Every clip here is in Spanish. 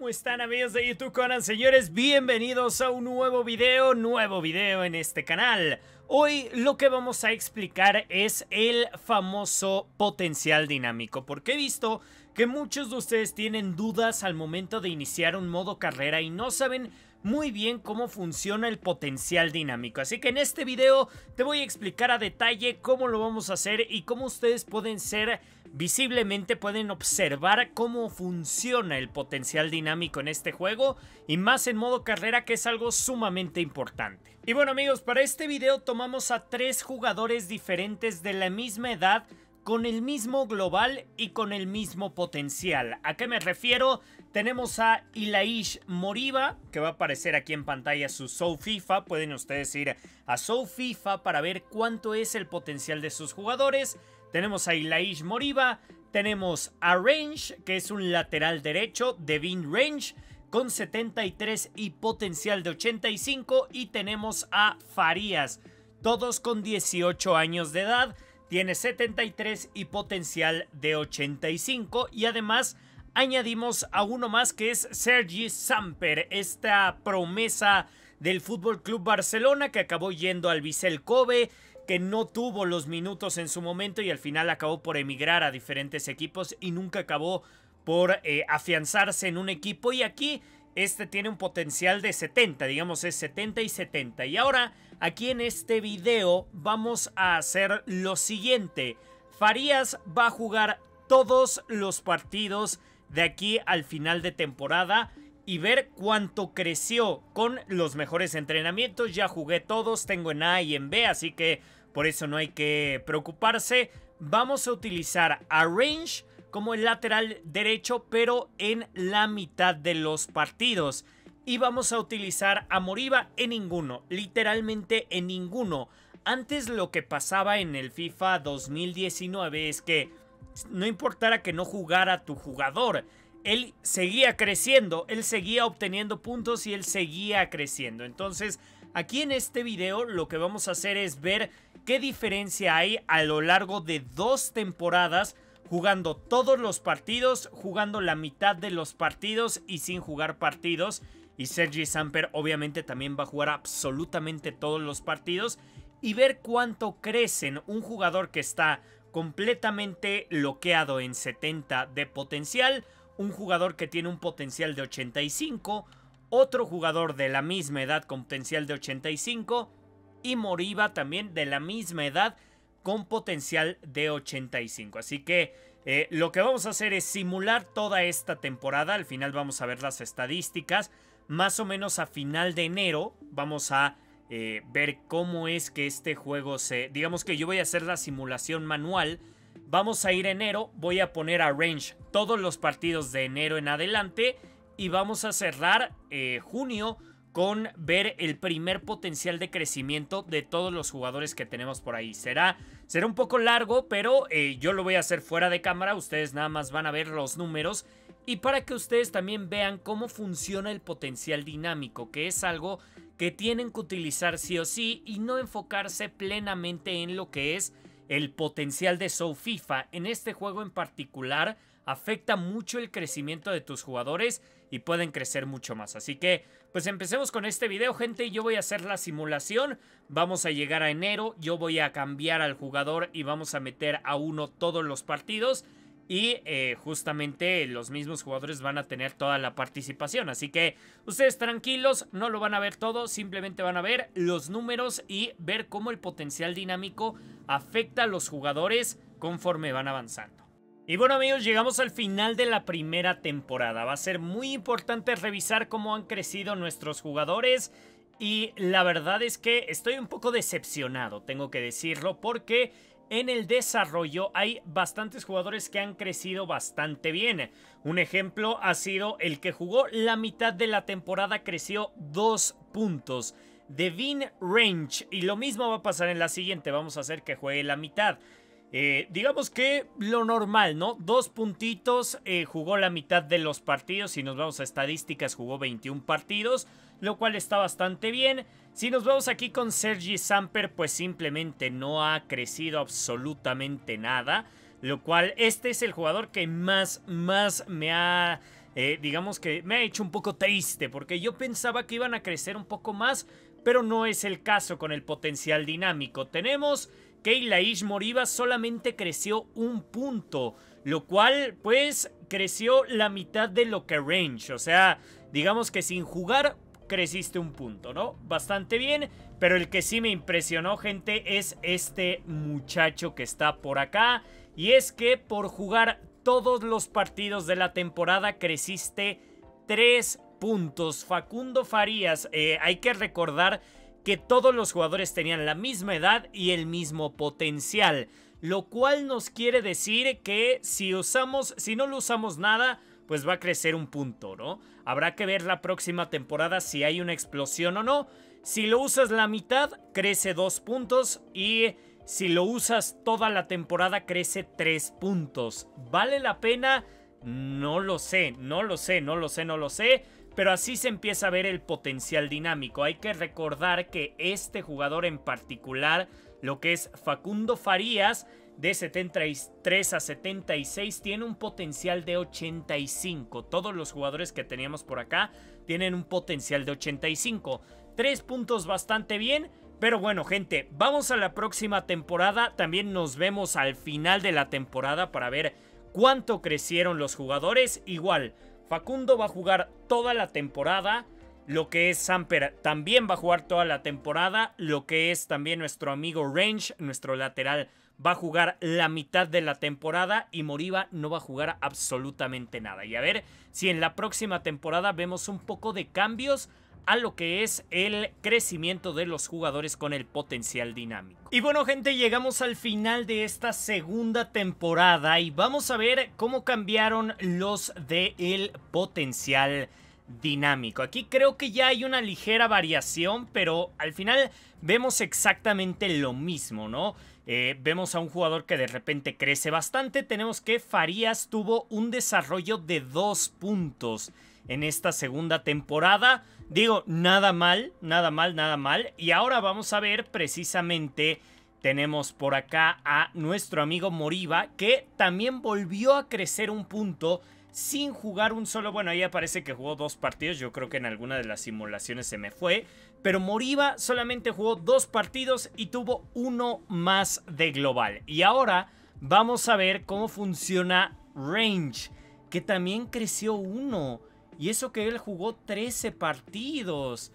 ¿Cómo están amigos de YouTube Conan? Señores, bienvenidos a un nuevo video, nuevo video en este canal. Hoy lo que vamos a explicar es el famoso potencial dinámico, porque he visto que muchos de ustedes tienen dudas al momento de iniciar un modo carrera y no saben muy bien cómo funciona el potencial dinámico. Así que en este video te voy a explicar a detalle cómo lo vamos a hacer y cómo ustedes pueden ser visiblemente pueden observar cómo funciona el potencial dinámico en este juego y más en modo carrera que es algo sumamente importante. Y bueno amigos, para este video tomamos a tres jugadores diferentes de la misma edad con el mismo global y con el mismo potencial. ¿A qué me refiero? Tenemos a Ilaish Moriba, que va a aparecer aquí en pantalla su Soul FIFA. Pueden ustedes ir a SoFifa FIFA para ver cuánto es el potencial de sus jugadores. Tenemos a Ilaish Moriba, tenemos a Range, que es un lateral derecho, de Devin Range, con 73 y potencial de 85. Y tenemos a Farías, todos con 18 años de edad tiene 73 y potencial de 85 y además añadimos a uno más que es Sergi Samper, esta promesa del Fútbol Club Barcelona que acabó yendo al Vissel Kobe, que no tuvo los minutos en su momento y al final acabó por emigrar a diferentes equipos y nunca acabó por eh, afianzarse en un equipo y aquí este tiene un potencial de 70, digamos es 70 y 70. Y ahora aquí en este video vamos a hacer lo siguiente. Farías va a jugar todos los partidos de aquí al final de temporada y ver cuánto creció con los mejores entrenamientos. Ya jugué todos, tengo en A y en B, así que por eso no hay que preocuparse. Vamos a utilizar Arrange como el lateral derecho, pero en la mitad de los partidos. Y vamos a utilizar a Moriba en ninguno, literalmente en ninguno. Antes lo que pasaba en el FIFA 2019 es que no importara que no jugara tu jugador, él seguía creciendo, él seguía obteniendo puntos y él seguía creciendo. Entonces, aquí en este video lo que vamos a hacer es ver qué diferencia hay a lo largo de dos temporadas jugando todos los partidos, jugando la mitad de los partidos y sin jugar partidos. Y Sergi Samper obviamente también va a jugar absolutamente todos los partidos y ver cuánto crecen un jugador que está completamente bloqueado en 70 de potencial, un jugador que tiene un potencial de 85, otro jugador de la misma edad con potencial de 85 y Moriba también de la misma edad con potencial de 85. Así que eh, lo que vamos a hacer es simular toda esta temporada. Al final vamos a ver las estadísticas. Más o menos a final de enero vamos a eh, ver cómo es que este juego se... Digamos que yo voy a hacer la simulación manual. Vamos a ir enero, voy a poner a range todos los partidos de enero en adelante y vamos a cerrar eh, junio con ver el primer potencial de crecimiento de todos los jugadores que tenemos por ahí. Será, será un poco largo, pero eh, yo lo voy a hacer fuera de cámara. Ustedes nada más van a ver los números y para que ustedes también vean cómo funciona el potencial dinámico, que es algo que tienen que utilizar sí o sí y no enfocarse plenamente en lo que es el potencial de Soul FIFA. En este juego en particular afecta mucho el crecimiento de tus jugadores y pueden crecer mucho más. Así que, pues empecemos con este video, gente. Yo voy a hacer la simulación. Vamos a llegar a enero. Yo voy a cambiar al jugador y vamos a meter a uno todos los partidos. Y eh, justamente los mismos jugadores van a tener toda la participación. Así que ustedes tranquilos, no lo van a ver todo. Simplemente van a ver los números y ver cómo el potencial dinámico afecta a los jugadores conforme van avanzando. Y bueno amigos, llegamos al final de la primera temporada. Va a ser muy importante revisar cómo han crecido nuestros jugadores y la verdad es que estoy un poco decepcionado, tengo que decirlo, porque en el desarrollo hay bastantes jugadores que han crecido bastante bien. Un ejemplo ha sido el que jugó la mitad de la temporada creció dos puntos. Devin Range. Y lo mismo va a pasar en la siguiente. Vamos a hacer que juegue la mitad. Eh, digamos que lo normal, ¿no? Dos puntitos, eh, jugó la mitad de los partidos, si nos vamos a estadísticas jugó 21 partidos, lo cual está bastante bien. Si nos vamos aquí con Sergi Samper, pues simplemente no ha crecido absolutamente nada, lo cual este es el jugador que más, más me ha... Eh, digamos que me ha hecho un poco triste porque yo pensaba que iban a crecer un poco más, pero no es el caso con el potencial dinámico. Tenemos Ish Moriba solamente creció un punto, lo cual pues creció la mitad de lo que Range, o sea, digamos que sin jugar creciste un punto, ¿no? Bastante bien, pero el que sí me impresionó, gente, es este muchacho que está por acá, y es que por jugar todos los partidos de la temporada creciste tres puntos. Facundo Farías, eh, hay que recordar que todos los jugadores tenían la misma edad y el mismo potencial, lo cual nos quiere decir que si usamos, si no lo usamos nada, pues va a crecer un punto, ¿no? Habrá que ver la próxima temporada si hay una explosión o no. Si lo usas la mitad, crece dos puntos y si lo usas toda la temporada, crece tres puntos. ¿Vale la pena? No lo sé, no lo sé, no lo sé, no lo sé. Pero así se empieza a ver el potencial dinámico. Hay que recordar que este jugador en particular, lo que es Facundo Farías, de 73 a 76 tiene un potencial de 85. Todos los jugadores que teníamos por acá tienen un potencial de 85. Tres puntos bastante bien. Pero bueno, gente, vamos a la próxima temporada. También nos vemos al final de la temporada para ver cuánto crecieron los jugadores. Igual, Facundo va a jugar toda la temporada. Lo que es Samper también va a jugar toda la temporada. Lo que es también nuestro amigo Range, nuestro lateral, va a jugar la mitad de la temporada. Y Moriba no va a jugar absolutamente nada. Y a ver si en la próxima temporada vemos un poco de cambios a lo que es el crecimiento de los jugadores con el potencial dinámico. Y bueno gente, llegamos al final de esta segunda temporada y vamos a ver cómo cambiaron los de el potencial dinámico. Aquí creo que ya hay una ligera variación, pero al final vemos exactamente lo mismo, ¿no? Eh, vemos a un jugador que de repente crece bastante. Tenemos que Farías tuvo un desarrollo de dos puntos en esta segunda temporada. Digo, nada mal, nada mal, nada mal. Y ahora vamos a ver precisamente, tenemos por acá a nuestro amigo Moriba, que también volvió a crecer un punto sin jugar un solo. Bueno, ahí aparece que jugó dos partidos. Yo creo que en alguna de las simulaciones se me fue. Pero Moriba solamente jugó dos partidos y tuvo uno más de global. Y ahora vamos a ver cómo funciona Range, que también creció uno. Y eso que él jugó 13 partidos.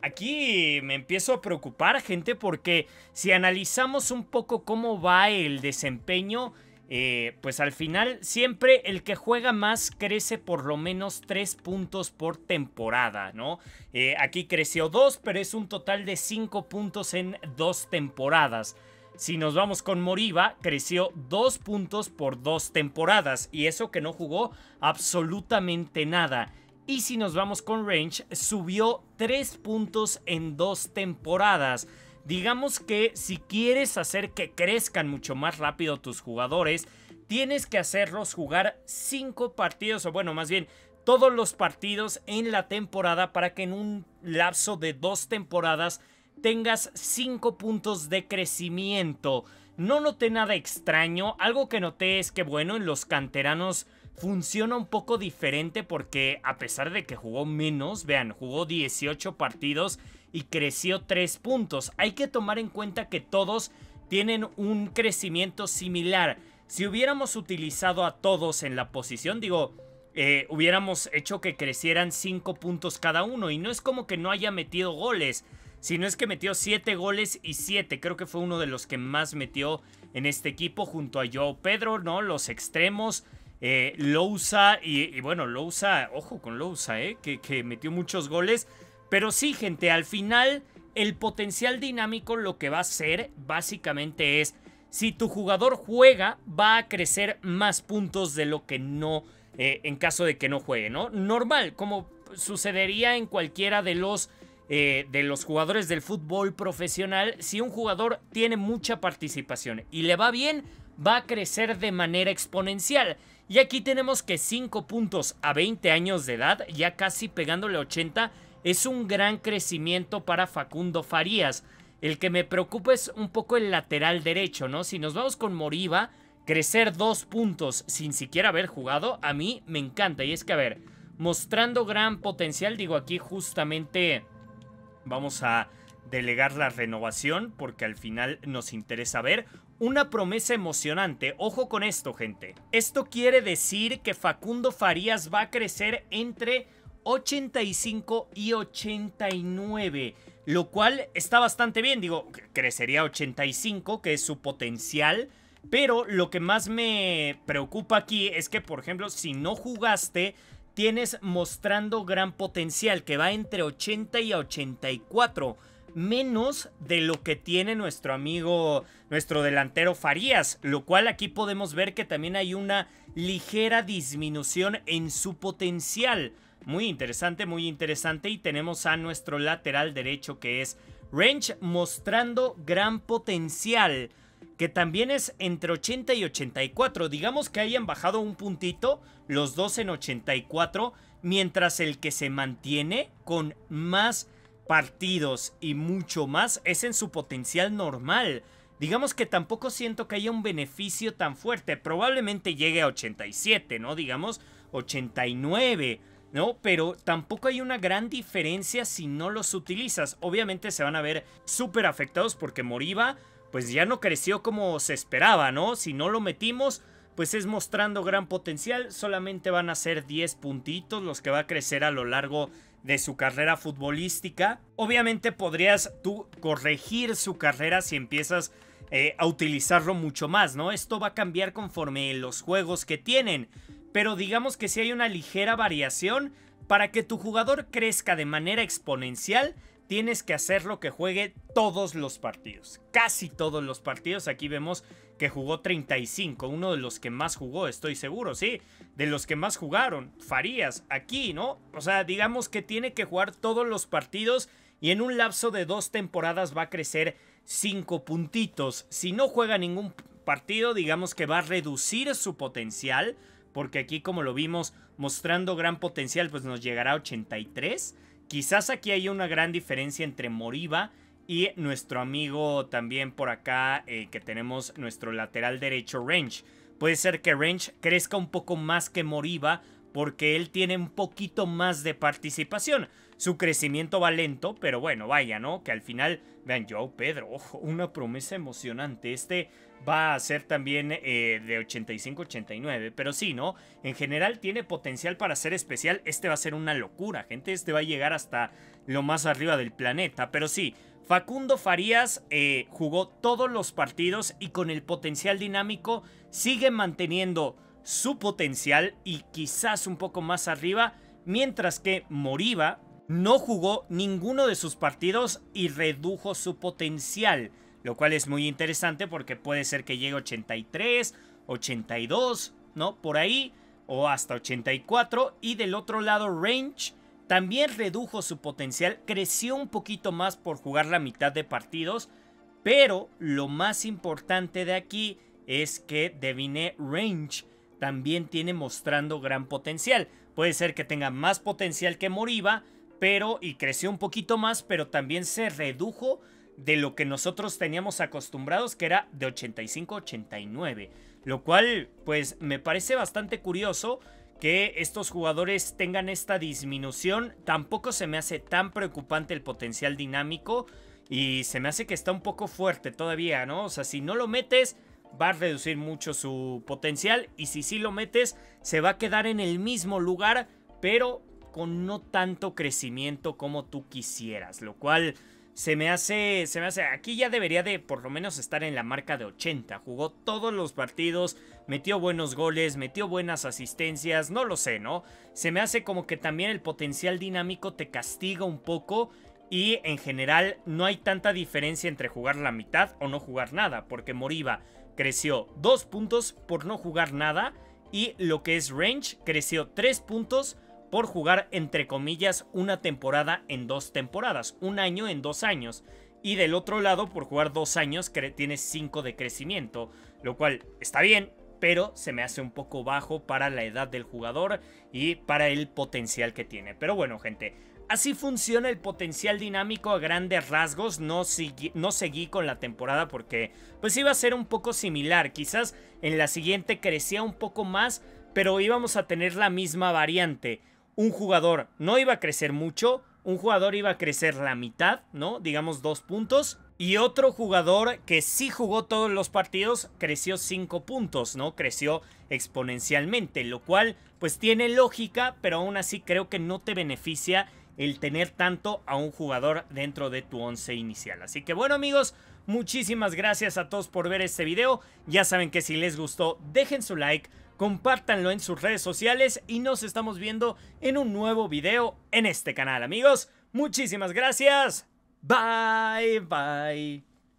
Aquí me empiezo a preocupar, gente, porque si analizamos un poco cómo va el desempeño, eh, pues al final siempre el que juega más crece por lo menos 3 puntos por temporada, ¿no? Eh, aquí creció 2, pero es un total de 5 puntos en 2 temporadas. Si nos vamos con Moriba, creció 2 puntos por 2 temporadas y eso que no jugó absolutamente nada. Y si nos vamos con Range, subió 3 puntos en 2 temporadas. Digamos que si quieres hacer que crezcan mucho más rápido tus jugadores, tienes que hacerlos jugar 5 partidos, o bueno, más bien todos los partidos en la temporada para que en un lapso de dos temporadas tengas 5 puntos de crecimiento. No noté nada extraño, algo que noté es que bueno, en los canteranos funciona un poco diferente porque a pesar de que jugó menos, vean, jugó 18 partidos y creció 3 puntos. Hay que tomar en cuenta que todos tienen un crecimiento similar. Si hubiéramos utilizado a todos en la posición, digo, eh, hubiéramos hecho que crecieran 5 puntos cada uno. Y no es como que no haya metido goles, sino es que metió 7 goles y 7. Creo que fue uno de los que más metió en este equipo junto a Joe Pedro, ¿no? Los extremos. Eh, Lousa, y, y, bueno, Lousa, ojo con Lousa, eh, que, metió muchos goles. Pero sí, gente, al final el potencial dinámico lo que va a ser básicamente es, si tu jugador juega, va a crecer más puntos de lo que no, eh, en caso de que no juegue, ¿no? Normal, como sucedería en cualquiera de los... Eh, de los jugadores del fútbol profesional, si un jugador tiene mucha participación y le va bien, va a crecer de manera exponencial. Y aquí tenemos que 5 puntos a 20 años de edad, ya casi pegándole 80, es un gran crecimiento para Facundo Farías. El que me preocupa es un poco el lateral derecho, ¿no? Si nos vamos con Moriba, crecer 2 puntos sin siquiera haber jugado, a mí me encanta. Y es que, a ver, mostrando gran potencial, digo aquí justamente vamos a delegar la renovación porque al final nos interesa ver una promesa emocionante. Ojo con esto, gente. Esto quiere decir que Facundo Farías va a crecer entre 85 y 89, lo cual está bastante bien. Digo, crecería 85, que es su potencial. Pero lo que más me preocupa aquí es que, por ejemplo, si no jugaste, tienes mostrando gran potencial, que va entre 80 y 84 menos de lo que tiene nuestro amigo, nuestro delantero Farías, lo cual aquí podemos ver que también hay una ligera disminución en su potencial. Muy interesante, muy interesante y tenemos a nuestro lateral derecho que es Range mostrando gran potencial que también es entre 80 y 84. Digamos que hayan bajado un puntito, los dos en 84, mientras el que se mantiene con más partidos y mucho más es en su potencial normal. Digamos que tampoco siento que haya un beneficio tan fuerte. Probablemente llegue a 87, ¿no? Digamos 89, ¿no? Pero tampoco hay una gran diferencia si no los utilizas. Obviamente se van a ver súper afectados porque Moriba pues ya no creció como se esperaba, ¿no? Si no lo metimos, pues es mostrando gran potencial. Solamente van a ser 10 puntitos los que va a crecer a lo largo de su carrera futbolística. Obviamente podrías tú corregir su carrera si empiezas eh, a utilizarlo mucho más, ¿no? Esto va a cambiar conforme los juegos que tienen, pero digamos que si hay una ligera variación para que tu jugador crezca de manera exponencial tienes que lo que juegue todos los partidos, casi todos los partidos. Aquí vemos que jugó 35, uno de los que más jugó, estoy seguro, sí, de los que más jugaron, Farías, aquí, ¿no? O sea, digamos que tiene que jugar todos los partidos y en un lapso de dos temporadas va a crecer 5 puntitos. Si no juega ningún partido, digamos que va a reducir su potencial, porque aquí como lo vimos mostrando gran potencial, pues nos llegará a 83. Quizás aquí hay una gran diferencia entre Moriba y nuestro amigo también por acá eh, que tenemos nuestro lateral derecho Range. Puede ser que Range crezca un poco más que Moriba porque él tiene un poquito más de participación. Su crecimiento va lento, pero bueno, vaya, ¿no? Que al final, vean, yo, Pedro, ojo, una promesa emocionante. Este va a ser también eh, de 85-89. Pero sí, ¿no? En general tiene potencial para ser especial. Este va a ser una locura, gente. Este va a llegar hasta lo más arriba del planeta. Pero sí, Facundo Farías eh, jugó todos los partidos y con el potencial dinámico sigue manteniendo su potencial y quizás un poco más arriba. Mientras que Moriba no jugó ninguno de sus partidos y redujo su potencial. Lo cual es muy interesante porque puede ser que llegue 83, 82, ¿no? Por ahí, o hasta 84. Y del otro lado, Range también redujo su potencial, creció un poquito más por jugar la mitad de partidos. Pero lo más importante de aquí es que Devine Range también tiene mostrando gran potencial. Puede ser que tenga más potencial que Moriba, pero y creció un poquito más, pero también se redujo de lo que nosotros teníamos acostumbrados, que era de 85-89. Lo cual, pues, me parece bastante curioso que estos jugadores tengan esta disminución. Tampoco se me hace tan preocupante el potencial dinámico y se me hace que está un poco fuerte todavía, ¿no? O sea, si no lo metes, va a reducir mucho su potencial y si sí lo metes, se va a quedar en el mismo lugar, pero con no tanto crecimiento como tú quisieras, lo cual se me hace, se me hace, aquí ya debería de por lo menos estar en la marca de 80. Jugó todos los partidos, metió buenos goles, metió buenas asistencias, no lo sé, ¿no? Se me hace como que también el potencial dinámico te castiga un poco y en general no hay tanta diferencia entre jugar la mitad o no jugar nada, porque Moriba creció 2 puntos por no jugar nada y lo que es Range creció 3 puntos por jugar, entre comillas, una temporada en dos temporadas, un año en dos años. Y del otro lado, por jugar dos años, tiene cinco de crecimiento, lo cual está bien, pero se me hace un poco bajo para la edad del jugador y para el potencial que tiene. Pero bueno, gente, Así funciona el potencial dinámico a grandes rasgos. No, no, seguí con la temporada porque pues iba a ser un poco similar. Quizás en la siguiente crecía un poco más, pero íbamos a tener la misma variante un jugador no iba a crecer mucho, un jugador iba a crecer la mitad, ¿no? Digamos dos puntos. Y otro jugador que sí jugó todos los partidos creció cinco puntos, ¿no? Creció exponencialmente, lo cual pues tiene lógica, pero aún así creo que no te beneficia el tener tanto a un jugador dentro de tu once inicial. Así que bueno amigos, muchísimas gracias a todos por ver este video. Ya saben que si les gustó, dejen su like compártanlo en sus redes sociales y nos estamos viendo en un nuevo video en este canal, amigos. Muchísimas gracias. Bye, bye.